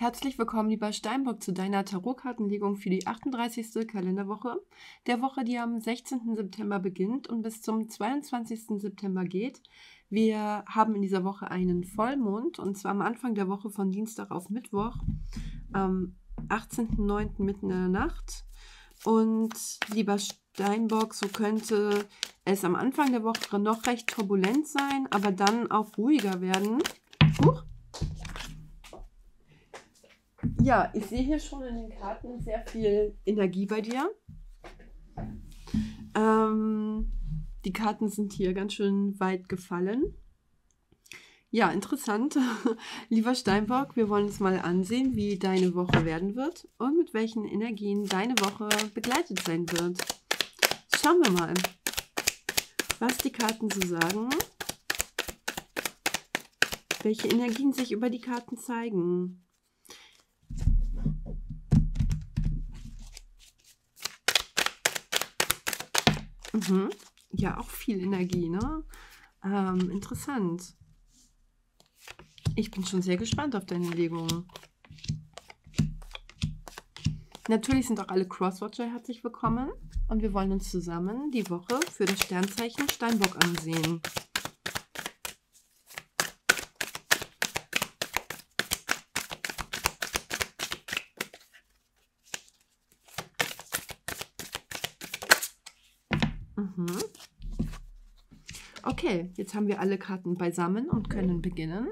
Herzlich willkommen, lieber Steinbock, zu deiner Tarotkartenlegung für die 38. Kalenderwoche, der Woche, die am 16. September beginnt und bis zum 22. September geht. Wir haben in dieser Woche einen Vollmond und zwar am Anfang der Woche von Dienstag auf Mittwoch, am 18.09. mitten in der Nacht. Und lieber Steinbock, so könnte es am Anfang der Woche noch recht turbulent sein, aber dann auch ruhiger werden. Huch! Ja, ich sehe hier schon in den Karten sehr viel Energie bei dir. Ähm, die Karten sind hier ganz schön weit gefallen. Ja, interessant. Lieber Steinbock, wir wollen uns mal ansehen, wie deine Woche werden wird und mit welchen Energien deine Woche begleitet sein wird. Schauen wir mal, was die Karten so sagen, welche Energien sich über die Karten zeigen. Mhm. Ja, auch viel Energie, ne? Ähm, interessant. Ich bin schon sehr gespannt auf deine Legungen. Natürlich sind auch alle Crosswatcher herzlich willkommen und wir wollen uns zusammen die Woche für das Sternzeichen Steinbock ansehen. Okay, jetzt haben wir alle Karten beisammen und können beginnen.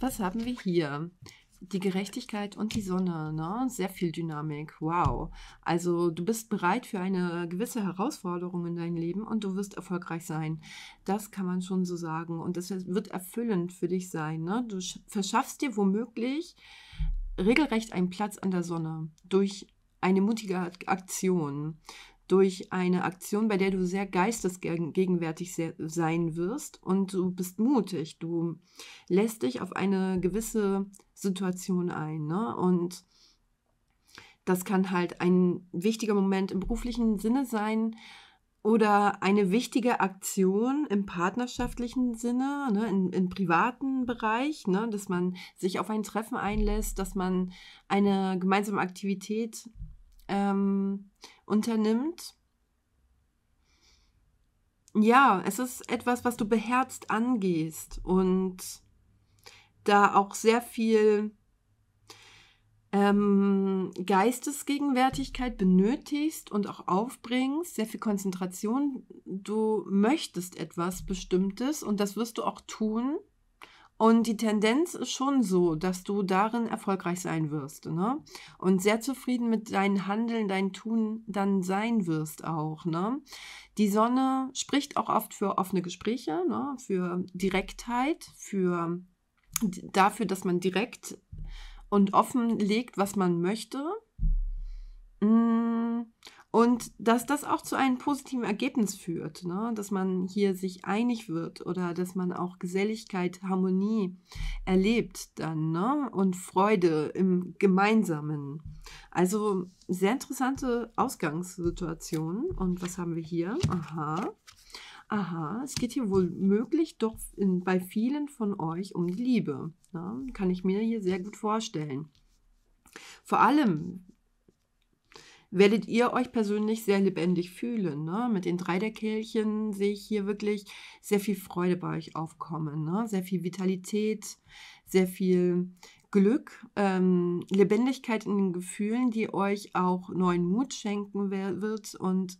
Was haben wir hier? Die Gerechtigkeit und die Sonne, ne? Sehr viel Dynamik. Wow. Also du bist bereit für eine gewisse Herausforderung in deinem Leben und du wirst erfolgreich sein. Das kann man schon so sagen. Und das wird erfüllend für dich sein. Ne? Du verschaffst dir womöglich regelrecht einen Platz an der Sonne durch eine mutige Aktion durch eine Aktion, bei der du sehr geistesgegenwärtig sein wirst und du bist mutig, du lässt dich auf eine gewisse Situation ein. Ne? Und das kann halt ein wichtiger Moment im beruflichen Sinne sein oder eine wichtige Aktion im partnerschaftlichen Sinne, ne, in, im privaten Bereich, ne, dass man sich auf ein Treffen einlässt, dass man eine gemeinsame Aktivität ähm, unternimmt. Ja, es ist etwas, was du beherzt angehst und da auch sehr viel ähm, Geistesgegenwärtigkeit benötigst und auch aufbringst, sehr viel Konzentration. Du möchtest etwas Bestimmtes und das wirst du auch tun. Und die Tendenz ist schon so, dass du darin erfolgreich sein wirst, ne? Und sehr zufrieden mit deinem Handeln, dein Tun dann sein wirst auch, ne? Die Sonne spricht auch oft für offene Gespräche, ne? Für Direktheit, für dafür, dass man direkt und offen legt, was man möchte. Mmh. Und dass das auch zu einem positiven Ergebnis führt, ne? dass man hier sich einig wird oder dass man auch Geselligkeit, Harmonie erlebt dann ne? und Freude im Gemeinsamen. Also sehr interessante Ausgangssituation. Und was haben wir hier? Aha. Aha, es geht hier wohl möglich doch in, bei vielen von euch um die Liebe. Ne? Kann ich mir hier sehr gut vorstellen. Vor allem, werdet ihr euch persönlich sehr lebendig fühlen. Ne? Mit den drei der Dreideckhälchen sehe ich hier wirklich sehr viel Freude bei euch aufkommen, ne? sehr viel Vitalität, sehr viel Glück, ähm, Lebendigkeit in den Gefühlen, die euch auch neuen Mut schenken wird und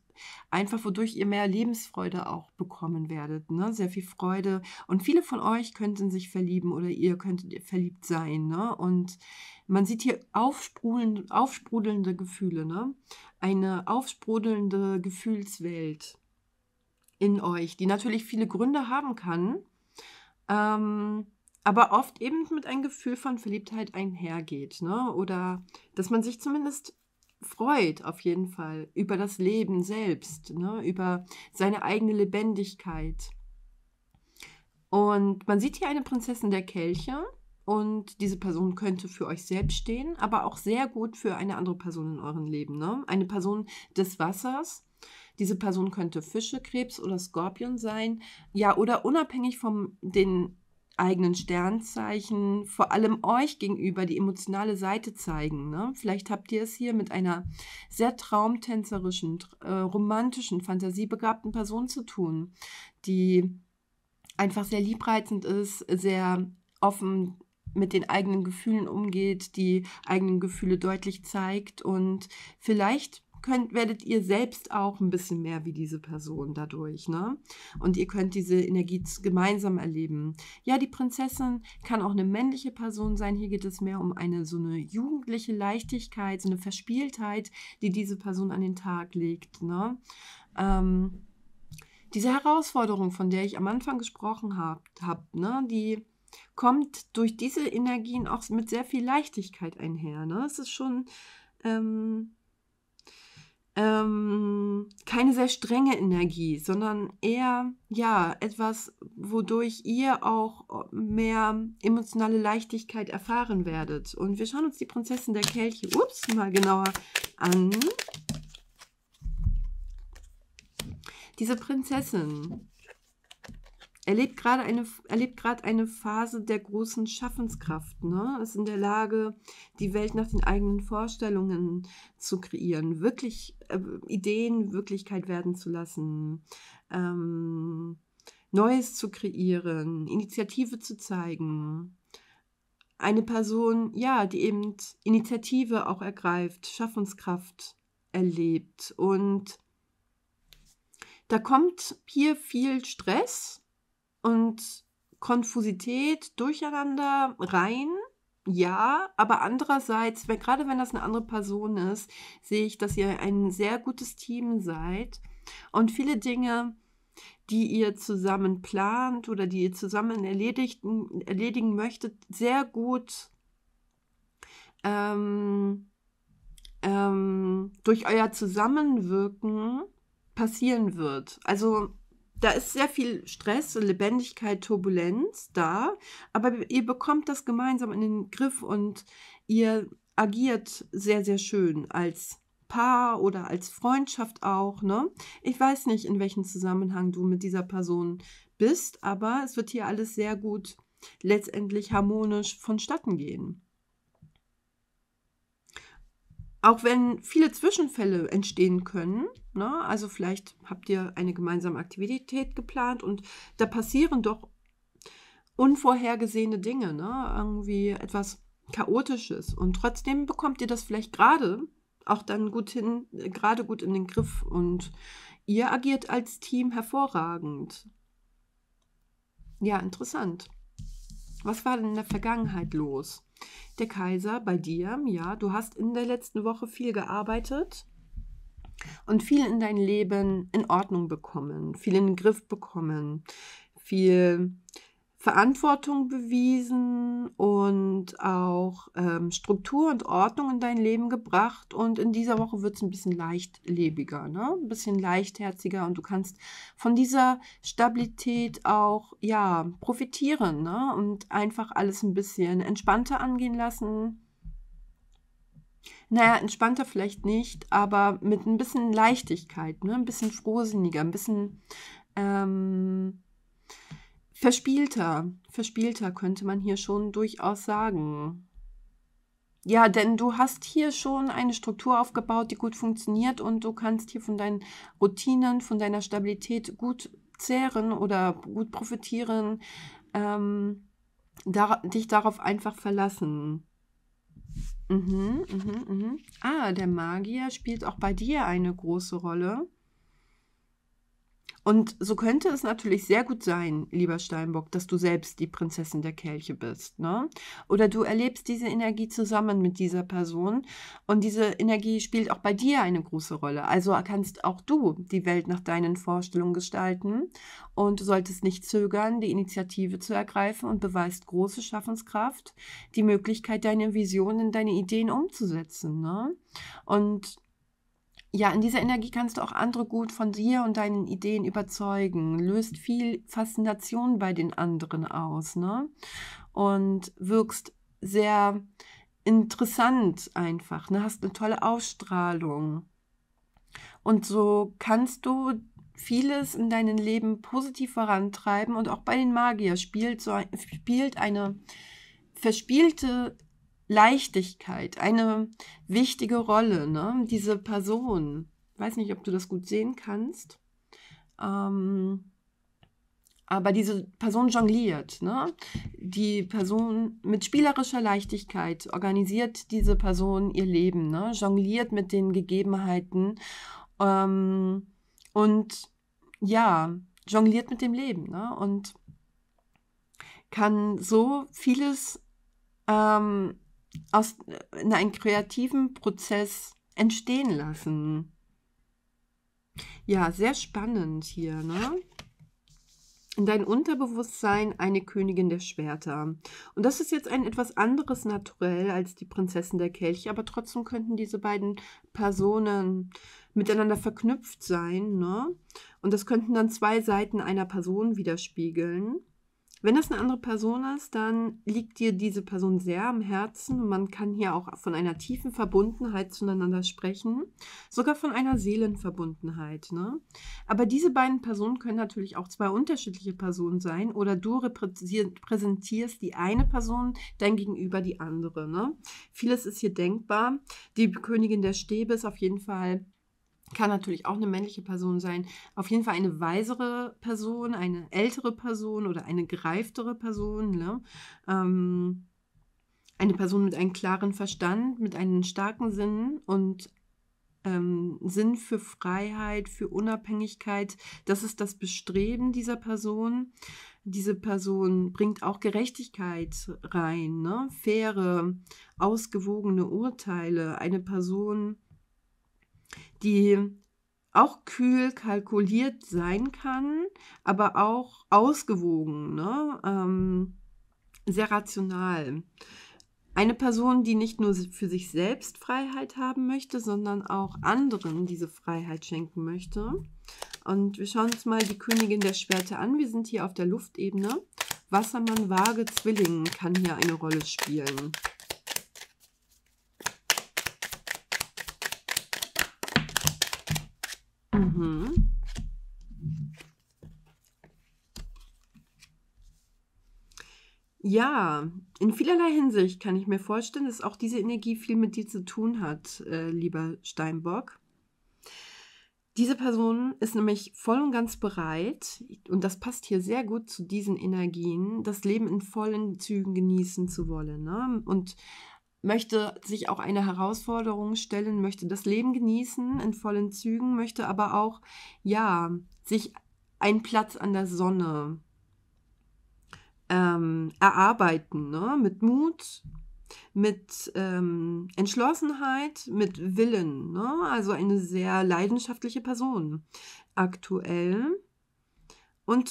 einfach wodurch ihr mehr Lebensfreude auch bekommen werdet. Ne? Sehr viel Freude. Und viele von euch könnten sich verlieben oder ihr könntet verliebt sein. Ne? Und man sieht hier aufsprudelnde, aufsprudelnde Gefühle, ne? eine aufsprudelnde Gefühlswelt in euch, die natürlich viele Gründe haben kann, ähm, aber oft eben mit einem Gefühl von Verliebtheit einhergeht. Ne? Oder dass man sich zumindest freut, auf jeden Fall, über das Leben selbst, ne? über seine eigene Lebendigkeit. Und man sieht hier eine Prinzessin der Kelche und diese Person könnte für euch selbst stehen, aber auch sehr gut für eine andere Person in eurem Leben. Ne? Eine Person des Wassers. Diese Person könnte Fische, Krebs oder Skorpion sein. Ja, oder unabhängig von den eigenen Sternzeichen, vor allem euch gegenüber die emotionale Seite zeigen. Ne? Vielleicht habt ihr es hier mit einer sehr traumtänzerischen, äh, romantischen, fantasiebegabten Person zu tun, die einfach sehr liebreizend ist, sehr offen mit den eigenen Gefühlen umgeht, die eigenen Gefühle deutlich zeigt und vielleicht könnt, werdet ihr selbst auch ein bisschen mehr wie diese Person dadurch, ne? Und ihr könnt diese Energie gemeinsam erleben. Ja, die Prinzessin kann auch eine männliche Person sein. Hier geht es mehr um eine so eine jugendliche Leichtigkeit, so eine Verspieltheit, die diese Person an den Tag legt, ne? Ähm, diese Herausforderung, von der ich am Anfang gesprochen habe, hab, ne, die kommt durch diese Energien auch mit sehr viel Leichtigkeit einher. Ne? Es ist schon ähm, ähm, keine sehr strenge Energie, sondern eher ja etwas, wodurch ihr auch mehr emotionale Leichtigkeit erfahren werdet. Und wir schauen uns die Prinzessin der Kelche, ups, mal genauer an. Diese Prinzessin er gerade eine, erlebt gerade eine Phase der großen Schaffenskraft. Ne? Ist in der Lage, die Welt nach den eigenen Vorstellungen zu kreieren, wirklich äh, Ideen Wirklichkeit werden zu lassen, ähm, Neues zu kreieren, Initiative zu zeigen. Eine Person, ja, die eben Initiative auch ergreift, Schaffenskraft erlebt. Und da kommt hier viel Stress und Konfusität, Durcheinander, rein. Ja, aber andererseits, wenn, gerade wenn das eine andere Person ist, sehe ich, dass ihr ein sehr gutes Team seid und viele Dinge, die ihr zusammen plant oder die ihr zusammen erledigt, erledigen möchtet, sehr gut ähm, ähm, durch euer Zusammenwirken passieren wird. Also da ist sehr viel Stress, Lebendigkeit, Turbulenz da, aber ihr bekommt das gemeinsam in den Griff und ihr agiert sehr, sehr schön als Paar oder als Freundschaft auch. Ne? Ich weiß nicht, in welchem Zusammenhang du mit dieser Person bist, aber es wird hier alles sehr gut letztendlich harmonisch vonstatten gehen auch wenn viele Zwischenfälle entstehen können, ne? also vielleicht habt ihr eine gemeinsame Aktivität geplant und da passieren doch unvorhergesehene Dinge, ne? irgendwie etwas chaotisches und trotzdem bekommt ihr das vielleicht gerade auch dann gut hin, gerade gut in den Griff und ihr agiert als Team hervorragend. Ja, interessant. Was war denn in der Vergangenheit los? Der Kaiser bei dir, ja, du hast in der letzten Woche viel gearbeitet und viel in dein Leben in Ordnung bekommen, viel in den Griff bekommen, viel Verantwortung bewiesen und auch ähm, Struktur und Ordnung in dein Leben gebracht. Und in dieser Woche wird es ein bisschen leichtlebiger, ne? ein bisschen leichtherziger und du kannst von dieser Stabilität auch ja, profitieren ne? und einfach alles ein bisschen entspannter angehen lassen. Naja, entspannter vielleicht nicht, aber mit ein bisschen Leichtigkeit, ne? ein bisschen frohsinniger, ein bisschen ähm, Verspielter, verspielter könnte man hier schon durchaus sagen. Ja, denn du hast hier schon eine Struktur aufgebaut, die gut funktioniert und du kannst hier von deinen Routinen, von deiner Stabilität gut zehren oder gut profitieren, ähm, da, dich darauf einfach verlassen. Mhm, mhm, mhm. Ah, der Magier spielt auch bei dir eine große Rolle. Und so könnte es natürlich sehr gut sein, lieber Steinbock, dass du selbst die Prinzessin der Kelche bist. Ne? Oder du erlebst diese Energie zusammen mit dieser Person und diese Energie spielt auch bei dir eine große Rolle. Also kannst auch du die Welt nach deinen Vorstellungen gestalten und du solltest nicht zögern, die Initiative zu ergreifen und beweist große Schaffenskraft, die Möglichkeit, deine Visionen, deine Ideen umzusetzen. Ne? Und ja, in dieser Energie kannst du auch andere gut von dir und deinen Ideen überzeugen. Löst viel Faszination bei den anderen aus, ne? Und wirkst sehr interessant einfach, ne? Hast eine tolle Ausstrahlung. Und so kannst du vieles in deinem Leben positiv vorantreiben und auch bei den Magier spielt so ein, spielt eine verspielte Leichtigkeit, eine wichtige Rolle, ne? diese Person. Weiß nicht, ob du das gut sehen kannst. Ähm, aber diese Person jongliert, ne? Die Person mit spielerischer Leichtigkeit organisiert diese Person ihr Leben, ne? Jongliert mit den Gegebenheiten ähm, und ja, jongliert mit dem Leben, ne? Und kann so vieles ähm, aus, äh, in einen kreativen Prozess entstehen lassen. Ja, sehr spannend hier, ne? in dein Unterbewusstsein eine Königin der Schwerter. Und das ist jetzt ein etwas anderes Naturell als die Prinzessin der Kelche, aber trotzdem könnten diese beiden Personen miteinander verknüpft sein, ne? Und das könnten dann zwei Seiten einer Person widerspiegeln. Wenn es eine andere Person ist, dann liegt dir diese Person sehr am Herzen und man kann hier auch von einer tiefen Verbundenheit zueinander sprechen, sogar von einer Seelenverbundenheit. Ne? Aber diese beiden Personen können natürlich auch zwei unterschiedliche Personen sein oder du repräsentierst die eine Person, dein Gegenüber die andere. Ne? Vieles ist hier denkbar. Die Königin der Stäbe ist auf jeden Fall kann natürlich auch eine männliche Person sein, auf jeden Fall eine weisere Person, eine ältere Person oder eine gereiftere Person, ne? ähm, eine Person mit einem klaren Verstand, mit einem starken Sinn und ähm, Sinn für Freiheit, für Unabhängigkeit. Das ist das Bestreben dieser Person. Diese Person bringt auch Gerechtigkeit rein, ne? faire, ausgewogene Urteile. Eine Person, die auch kühl kalkuliert sein kann, aber auch ausgewogen, ne? Ähm, sehr rational. Eine Person, die nicht nur für sich selbst Freiheit haben möchte, sondern auch anderen diese Freiheit schenken möchte. Und wir schauen uns mal die Königin der Schwerte an. Wir sind hier auf der Luftebene. Wassermann, Waage, Zwilling kann hier eine Rolle spielen. Ja, in vielerlei Hinsicht kann ich mir vorstellen, dass auch diese Energie viel mit dir zu tun hat, äh, lieber Steinbock. Diese Person ist nämlich voll und ganz bereit, und das passt hier sehr gut zu diesen Energien, das Leben in vollen Zügen genießen zu wollen. Ne? Und möchte sich auch eine Herausforderung stellen, möchte das Leben genießen in vollen Zügen, möchte aber auch, ja, sich einen Platz an der Sonne ähm, erarbeiten, ne? mit Mut, mit ähm, Entschlossenheit, mit Willen. Ne? Also eine sehr leidenschaftliche Person aktuell. Und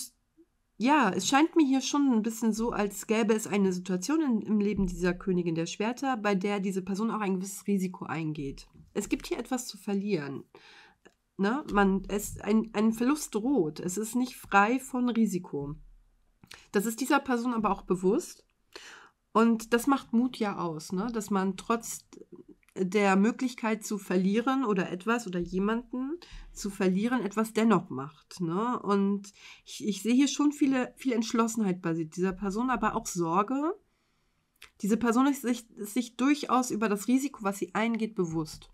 ja, es scheint mir hier schon ein bisschen so, als gäbe es eine Situation in, im Leben dieser Königin der Schwerter, bei der diese Person auch ein gewisses Risiko eingeht. Es gibt hier etwas zu verlieren. Ne? Man, es, ein, ein Verlust droht. Es ist nicht frei von Risiko. Das ist dieser Person aber auch bewusst. Und das macht Mut ja aus, ne? dass man trotz der Möglichkeit zu verlieren oder etwas oder jemanden zu verlieren, etwas dennoch macht. Ne? Und ich, ich sehe hier schon viele, viel Entschlossenheit bei dieser Person, aber auch Sorge. Diese Person ist sich, ist sich durchaus über das Risiko, was sie eingeht, bewusst.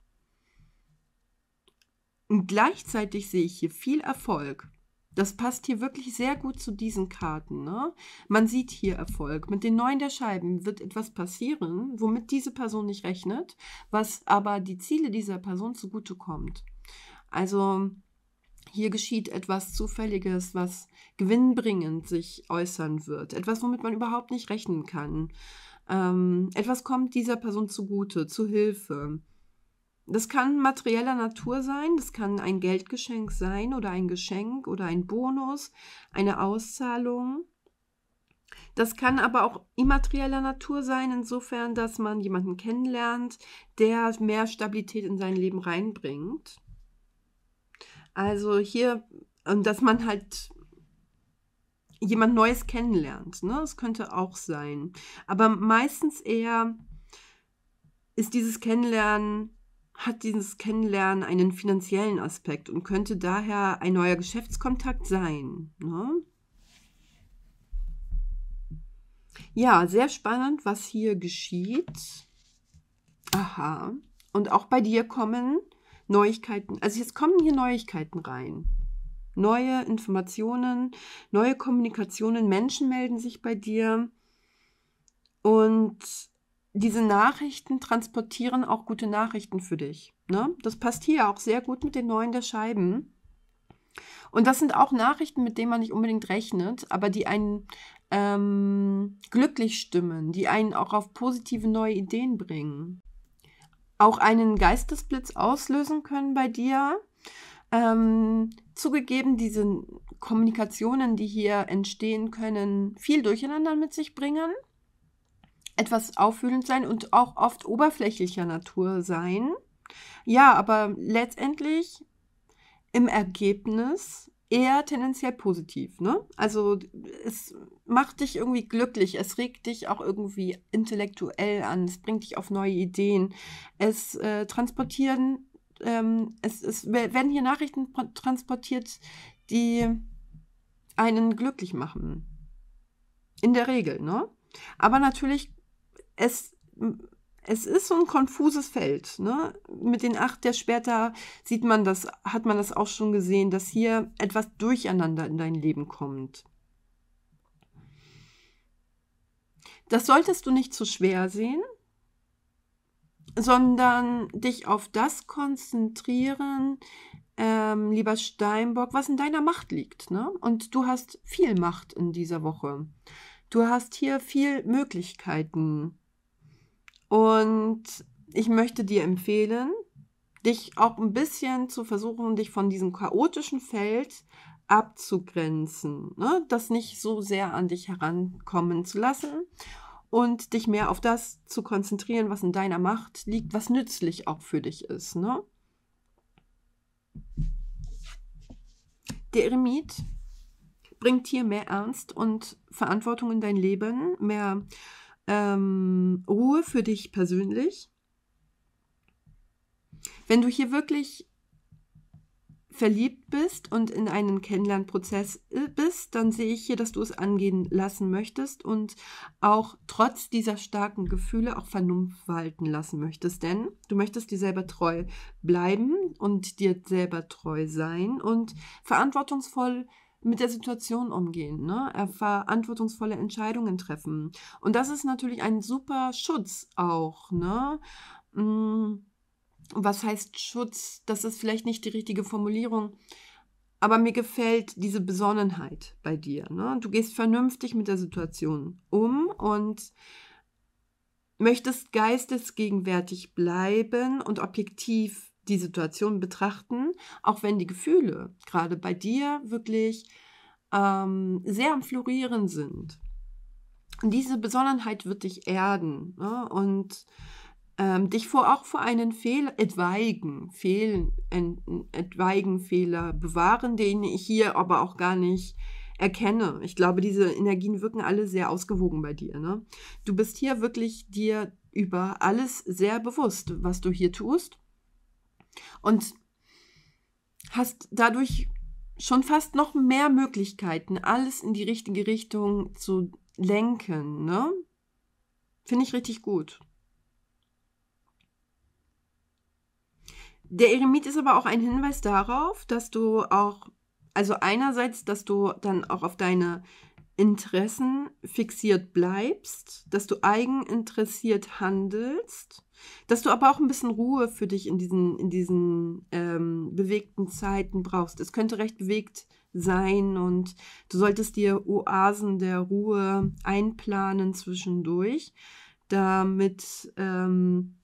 Und gleichzeitig sehe ich hier viel Erfolg. Das passt hier wirklich sehr gut zu diesen Karten. Ne? Man sieht hier Erfolg. Mit den neuen der Scheiben wird etwas passieren, womit diese Person nicht rechnet, was aber die Ziele dieser Person zugutekommt. Also hier geschieht etwas Zufälliges, was gewinnbringend sich äußern wird. Etwas, womit man überhaupt nicht rechnen kann. Ähm, etwas kommt dieser Person zugute, zu Hilfe. Das kann materieller Natur sein, das kann ein Geldgeschenk sein oder ein Geschenk oder ein Bonus, eine Auszahlung. Das kann aber auch immaterieller Natur sein, insofern, dass man jemanden kennenlernt, der mehr Stabilität in sein Leben reinbringt. Also hier, dass man halt jemand Neues kennenlernt. Ne? Das könnte auch sein. Aber meistens eher ist dieses Kennenlernen hat dieses Kennenlernen einen finanziellen Aspekt und könnte daher ein neuer Geschäftskontakt sein. Ne? Ja, sehr spannend, was hier geschieht. Aha. Und auch bei dir kommen Neuigkeiten. Also jetzt kommen hier Neuigkeiten rein. Neue Informationen, neue Kommunikationen, Menschen melden sich bei dir. Und diese Nachrichten transportieren auch gute Nachrichten für dich. Ne? Das passt hier auch sehr gut mit den neuen der Scheiben. Und das sind auch Nachrichten, mit denen man nicht unbedingt rechnet, aber die einen ähm, glücklich stimmen, die einen auch auf positive neue Ideen bringen. Auch einen Geistesblitz auslösen können bei dir. Ähm, zugegeben, diese Kommunikationen, die hier entstehen können, viel Durcheinander mit sich bringen etwas auffühlend sein und auch oft oberflächlicher Natur sein. Ja, aber letztendlich im Ergebnis eher tendenziell positiv. Ne? Also es macht dich irgendwie glücklich, es regt dich auch irgendwie intellektuell an, es bringt dich auf neue Ideen, es äh, transportieren, ähm, es, es werden hier Nachrichten transportiert, die einen glücklich machen. In der Regel, ne? Aber natürlich es es ist so ein konfuses Feld. Ne? Mit den acht der später sieht man das, hat man das auch schon gesehen, dass hier etwas durcheinander in dein Leben kommt. Das solltest du nicht zu schwer sehen, sondern dich auf das konzentrieren, ähm, lieber Steinbock, was in deiner Macht liegt. Ne? Und du hast viel Macht in dieser Woche. Du hast hier viel Möglichkeiten und ich möchte dir empfehlen, dich auch ein bisschen zu versuchen, dich von diesem chaotischen Feld abzugrenzen, ne? das nicht so sehr an dich herankommen zu lassen und dich mehr auf das zu konzentrieren, was in deiner Macht liegt, was nützlich auch für dich ist. Ne? Der Eremit bringt hier mehr Ernst und Verantwortung in dein Leben, mehr ähm, Ruhe für dich persönlich. Wenn du hier wirklich verliebt bist und in einen Kennenlernprozess äh, bist, dann sehe ich hier, dass du es angehen lassen möchtest und auch trotz dieser starken Gefühle auch Vernunft walten lassen möchtest. Denn du möchtest dir selber treu bleiben und dir selber treu sein und verantwortungsvoll mit der Situation umgehen, ne? verantwortungsvolle Entscheidungen treffen. Und das ist natürlich ein super Schutz auch. Ne? Mm, was heißt Schutz? Das ist vielleicht nicht die richtige Formulierung. Aber mir gefällt diese Besonnenheit bei dir. Ne? Du gehst vernünftig mit der Situation um und möchtest geistesgegenwärtig bleiben und objektiv die Situation betrachten, auch wenn die Gefühle gerade bei dir wirklich ähm, sehr am Florieren sind. Und diese Besonnenheit wird dich erden ne? und ähm, dich vor, auch vor einen Fehler, etwaigen, Fehlen, etwaigen Fehler bewahren, den ich hier aber auch gar nicht erkenne. Ich glaube, diese Energien wirken alle sehr ausgewogen bei dir. Ne? Du bist hier wirklich dir über alles sehr bewusst, was du hier tust und hast dadurch schon fast noch mehr Möglichkeiten, alles in die richtige Richtung zu lenken, ne? Finde ich richtig gut. Der Eremit ist aber auch ein Hinweis darauf, dass du auch, also einerseits, dass du dann auch auf deine Interessen fixiert bleibst, dass du eigeninteressiert handelst dass du aber auch ein bisschen Ruhe für dich in diesen, in diesen ähm, bewegten Zeiten brauchst. Es könnte recht bewegt sein und du solltest dir Oasen der Ruhe einplanen zwischendurch, damit ähm,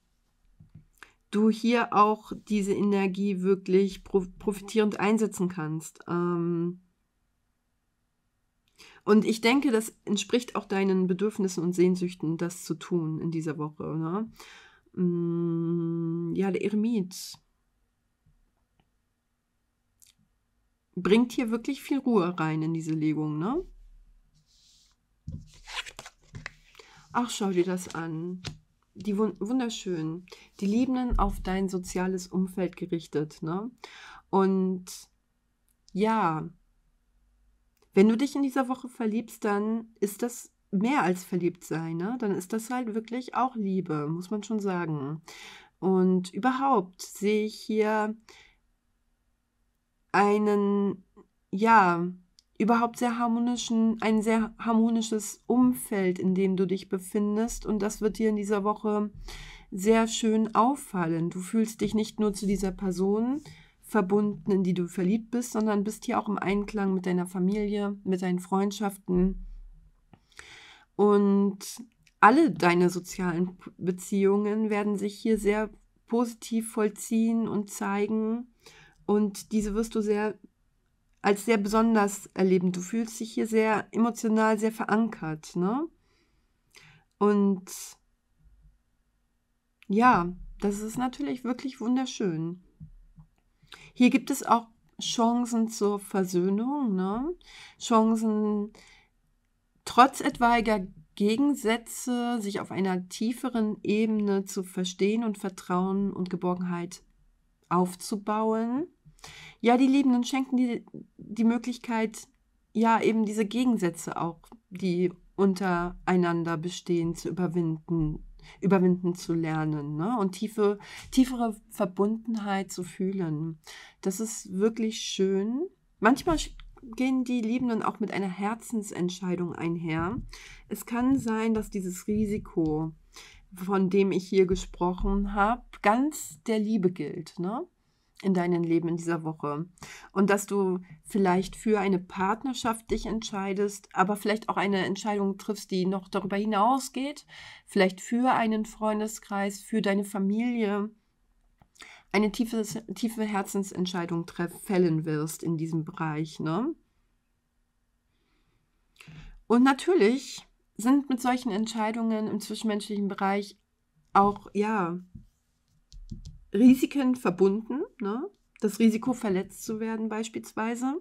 du hier auch diese Energie wirklich profitierend einsetzen kannst. Ähm, und ich denke, das entspricht auch deinen Bedürfnissen und Sehnsüchten, das zu tun in dieser Woche. Ne? Mm, ja, der Eremit bringt hier wirklich viel Ruhe rein in diese Legung, ne? Ach, schau dir das an. Die wund wunderschön. Die Liebenden auf dein soziales Umfeld gerichtet, ne? Und ja, wenn du dich in dieser Woche verliebst, dann ist das mehr als verliebt sein, ne? dann ist das halt wirklich auch Liebe, muss man schon sagen. Und überhaupt sehe ich hier einen, ja, überhaupt sehr harmonischen, ein sehr harmonisches Umfeld, in dem du dich befindest. Und das wird dir in dieser Woche sehr schön auffallen. Du fühlst dich nicht nur zu dieser Person verbunden, in die du verliebt bist, sondern bist hier auch im Einklang mit deiner Familie, mit deinen Freundschaften, und alle deine sozialen Beziehungen werden sich hier sehr positiv vollziehen und zeigen. Und diese wirst du sehr als sehr besonders erleben. Du fühlst dich hier sehr emotional, sehr verankert, ne? Und ja, das ist natürlich wirklich wunderschön. Hier gibt es auch Chancen zur Versöhnung, ne? Chancen, trotz etwaiger Gegensätze sich auf einer tieferen Ebene zu verstehen und Vertrauen und Geborgenheit aufzubauen. Ja, die Liebenden schenken die, die Möglichkeit, ja, eben diese Gegensätze auch, die untereinander bestehen, zu überwinden, überwinden zu lernen ne? und tiefe, tiefere Verbundenheit zu fühlen. Das ist wirklich schön. Manchmal gehen die Liebenden auch mit einer Herzensentscheidung einher. Es kann sein, dass dieses Risiko, von dem ich hier gesprochen habe, ganz der Liebe gilt, ne? In deinem Leben in dieser Woche. Und dass du vielleicht für eine Partnerschaft dich entscheidest, aber vielleicht auch eine Entscheidung triffst, die noch darüber hinausgeht. Vielleicht für einen Freundeskreis, für deine Familie eine tiefe, tiefe Herzensentscheidung fällen wirst in diesem Bereich. Ne? Und natürlich sind mit solchen Entscheidungen im zwischenmenschlichen Bereich auch, ja, Risiken verbunden, ne? das Risiko verletzt zu werden beispielsweise.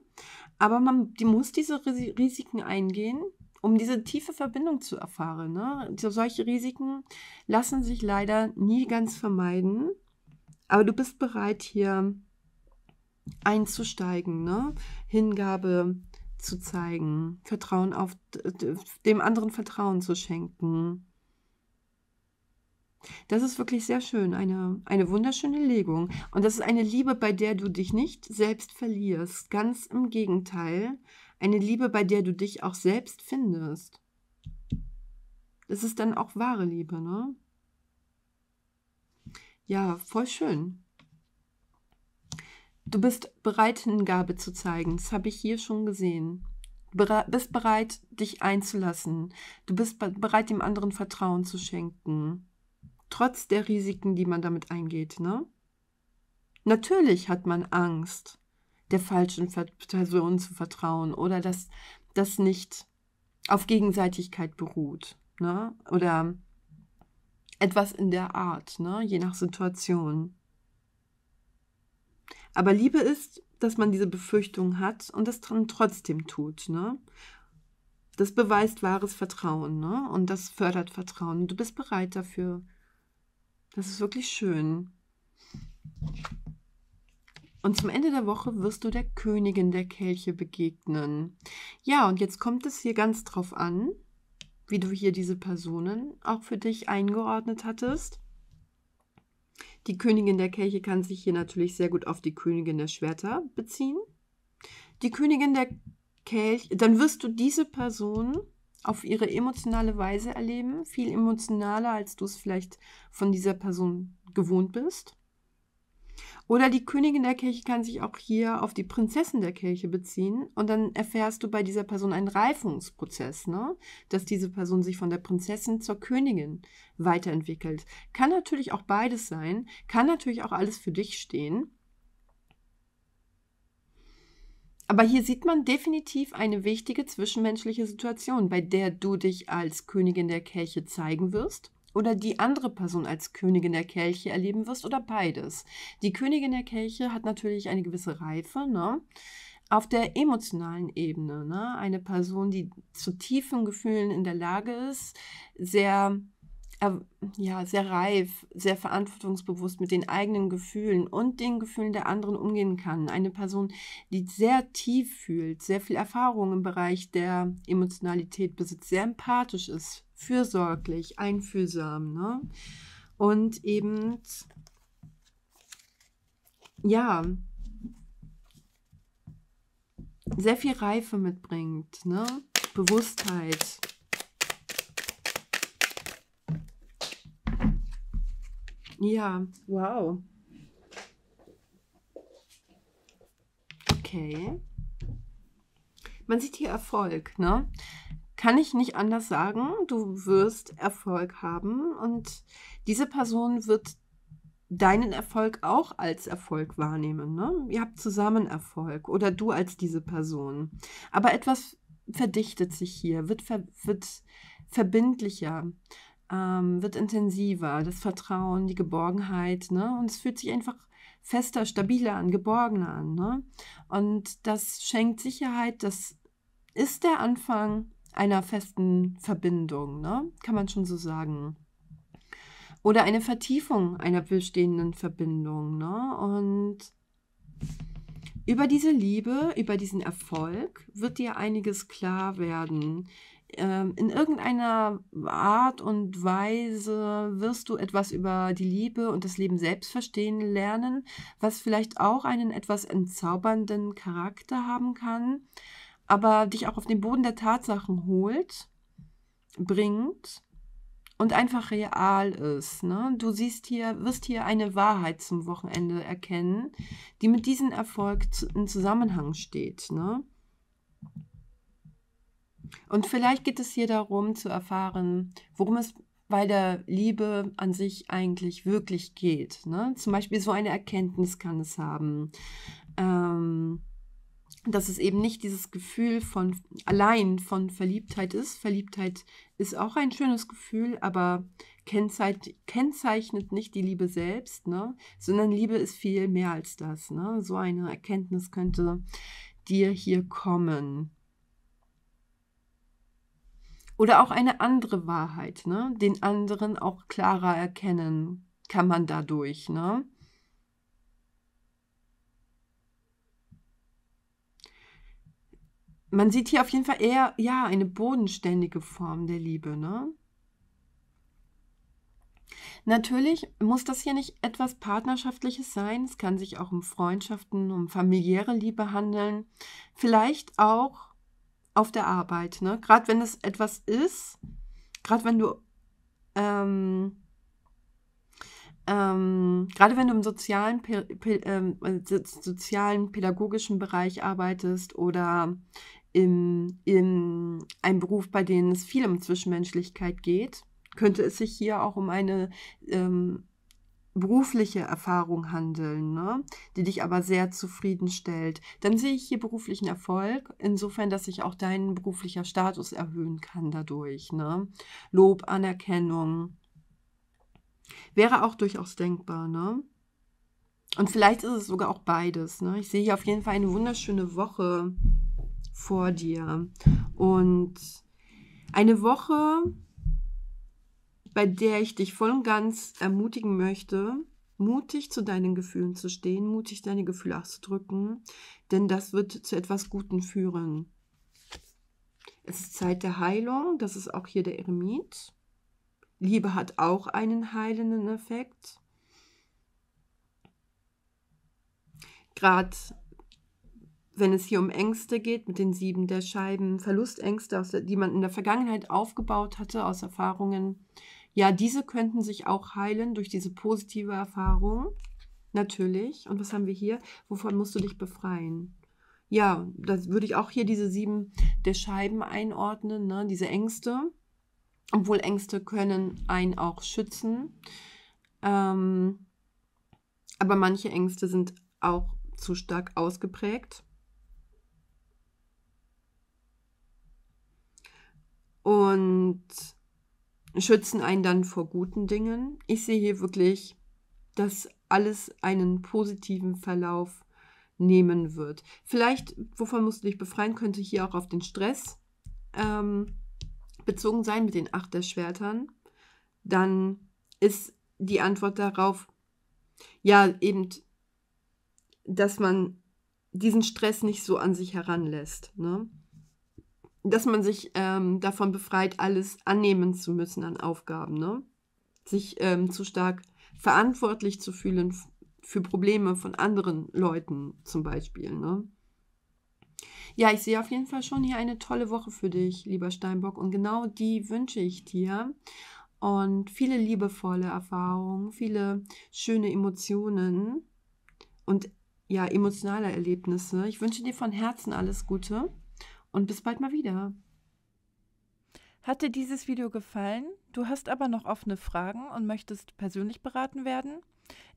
Aber man die muss diese Risiken eingehen, um diese tiefe Verbindung zu erfahren. Ne? Solche Risiken lassen sich leider nie ganz vermeiden. Aber du bist bereit, hier einzusteigen, ne? Hingabe zu zeigen, Vertrauen auf dem anderen Vertrauen zu schenken. Das ist wirklich sehr schön, eine, eine wunderschöne Legung. Und das ist eine Liebe, bei der du dich nicht selbst verlierst. Ganz im Gegenteil, eine Liebe, bei der du dich auch selbst findest. Das ist dann auch wahre Liebe, ne? Ja, voll schön. Du bist bereit, Hingabe zu zeigen. Das habe ich hier schon gesehen. Bere bist bereit, dich einzulassen. Du bist be bereit, dem anderen Vertrauen zu schenken. Trotz der Risiken, die man damit eingeht, ne? Natürlich hat man Angst, der falschen Person zu vertrauen oder dass das nicht auf Gegenseitigkeit beruht, ne? Oder etwas in der Art, ne? je nach Situation. Aber Liebe ist, dass man diese Befürchtung hat und es dann trotzdem tut. Ne? Das beweist wahres Vertrauen ne? und das fördert Vertrauen. Du bist bereit dafür. Das ist wirklich schön. Und zum Ende der Woche wirst du der Königin der Kelche begegnen. Ja, und jetzt kommt es hier ganz drauf an, wie du hier diese Personen auch für dich eingeordnet hattest. Die Königin der Kelche kann sich hier natürlich sehr gut auf die Königin der Schwerter beziehen. Die Königin der Kelche, dann wirst du diese Person auf ihre emotionale Weise erleben, viel emotionaler, als du es vielleicht von dieser Person gewohnt bist. Oder die Königin der Kirche kann sich auch hier auf die Prinzessin der Kirche beziehen und dann erfährst du bei dieser Person einen Reifungsprozess, ne? dass diese Person sich von der Prinzessin zur Königin weiterentwickelt. Kann natürlich auch beides sein, kann natürlich auch alles für dich stehen. Aber hier sieht man definitiv eine wichtige zwischenmenschliche Situation, bei der du dich als Königin der Kirche zeigen wirst oder die andere Person als Königin der Kelche erleben wirst oder beides. Die Königin der Kelche hat natürlich eine gewisse Reife, ne? Auf der emotionalen Ebene, ne? Eine Person, die zu tiefen Gefühlen in der Lage ist, sehr äh, ja, sehr reif, sehr verantwortungsbewusst mit den eigenen Gefühlen und den Gefühlen der anderen umgehen kann. Eine Person, die sehr tief fühlt, sehr viel Erfahrung im Bereich der Emotionalität besitzt, sehr empathisch ist fürsorglich, einfühlsam. Ne? Und eben, ja, sehr viel Reife mitbringt, ne? Bewusstheit. Ja, wow. Okay. Man sieht hier Erfolg, ne? kann ich nicht anders sagen. Du wirst Erfolg haben und diese Person wird deinen Erfolg auch als Erfolg wahrnehmen. Ne? Ihr habt zusammen Erfolg oder du als diese Person. Aber etwas verdichtet sich hier, wird, ver wird verbindlicher, ähm, wird intensiver. Das Vertrauen, die Geborgenheit. Ne? Und es fühlt sich einfach fester, stabiler an, geborgener an. Ne? Und das schenkt Sicherheit, das ist der Anfang einer festen Verbindung, ne? kann man schon so sagen. Oder eine Vertiefung einer bestehenden Verbindung. Ne? Und über diese Liebe, über diesen Erfolg wird dir einiges klar werden. Ähm, in irgendeiner Art und Weise wirst du etwas über die Liebe und das Leben selbst verstehen lernen, was vielleicht auch einen etwas entzaubernden Charakter haben kann aber dich auch auf den Boden der Tatsachen holt, bringt und einfach real ist. Ne? Du siehst hier, wirst hier eine Wahrheit zum Wochenende erkennen, die mit diesem Erfolg in Zusammenhang steht. Ne? Und vielleicht geht es hier darum zu erfahren, worum es bei der Liebe an sich eigentlich wirklich geht. Ne? Zum Beispiel so eine Erkenntnis kann es haben. Ähm, dass es eben nicht dieses Gefühl von allein von Verliebtheit ist. Verliebtheit ist auch ein schönes Gefühl, aber kennzeichnet nicht die Liebe selbst, ne? sondern Liebe ist viel mehr als das. Ne? So eine Erkenntnis könnte dir hier kommen. Oder auch eine andere Wahrheit, ne? den anderen auch klarer erkennen kann man dadurch. Ne? Man sieht hier auf jeden Fall eher, ja, eine bodenständige Form der Liebe, ne? Natürlich muss das hier nicht etwas Partnerschaftliches sein. Es kann sich auch um Freundschaften, um familiäre Liebe handeln. Vielleicht auch auf der Arbeit. Ne? Gerade wenn es etwas ist, gerade wenn du, ähm, ähm, gerade wenn du im sozialen, ähm, äh, sozialen, pädagogischen Bereich arbeitest oder in, in einem Beruf, bei dem es viel um Zwischenmenschlichkeit geht, könnte es sich hier auch um eine ähm, berufliche Erfahrung handeln, ne? die dich aber sehr zufriedenstellt. Dann sehe ich hier beruflichen Erfolg, insofern, dass sich auch dein beruflicher Status erhöhen kann dadurch. Ne? Lob, Anerkennung. Wäre auch durchaus denkbar, ne? Und vielleicht ist es sogar auch beides. Ne? Ich sehe hier auf jeden Fall eine wunderschöne Woche vor dir. Und eine Woche, bei der ich dich voll und ganz ermutigen möchte, mutig zu deinen Gefühlen zu stehen, mutig deine Gefühle auszudrücken, denn das wird zu etwas Guten führen. Es ist Zeit der Heilung, das ist auch hier der Eremit. Liebe hat auch einen heilenden Effekt. Gerade wenn es hier um Ängste geht, mit den sieben der Scheiben, Verlustängste, der, die man in der Vergangenheit aufgebaut hatte, aus Erfahrungen, ja, diese könnten sich auch heilen durch diese positive Erfahrung. Natürlich. Und was haben wir hier? Wovon musst du dich befreien? Ja, da würde ich auch hier diese sieben der Scheiben einordnen, ne? diese Ängste. Obwohl Ängste können einen auch schützen. Ähm, aber manche Ängste sind auch zu stark ausgeprägt. und schützen einen dann vor guten Dingen. Ich sehe hier wirklich, dass alles einen positiven Verlauf nehmen wird. Vielleicht, wovon musst du dich befreien, könnte hier auch auf den Stress ähm, bezogen sein mit den Acht der Schwertern. Dann ist die Antwort darauf, ja, eben, dass man diesen Stress nicht so an sich heranlässt. Ne? dass man sich ähm, davon befreit, alles annehmen zu müssen an Aufgaben, ne? Sich ähm, zu stark verantwortlich zu fühlen für Probleme von anderen Leuten zum Beispiel, ne? Ja, ich sehe auf jeden Fall schon hier eine tolle Woche für dich, lieber Steinbock. Und genau die wünsche ich dir. Und viele liebevolle Erfahrungen, viele schöne Emotionen und ja, emotionale Erlebnisse. Ich wünsche dir von Herzen alles Gute und bis bald mal wieder. Hat dir dieses Video gefallen? Du hast aber noch offene Fragen und möchtest persönlich beraten werden?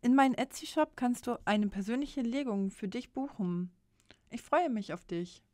In meinem Etsy-Shop kannst du eine persönliche Legung für dich buchen. Ich freue mich auf dich.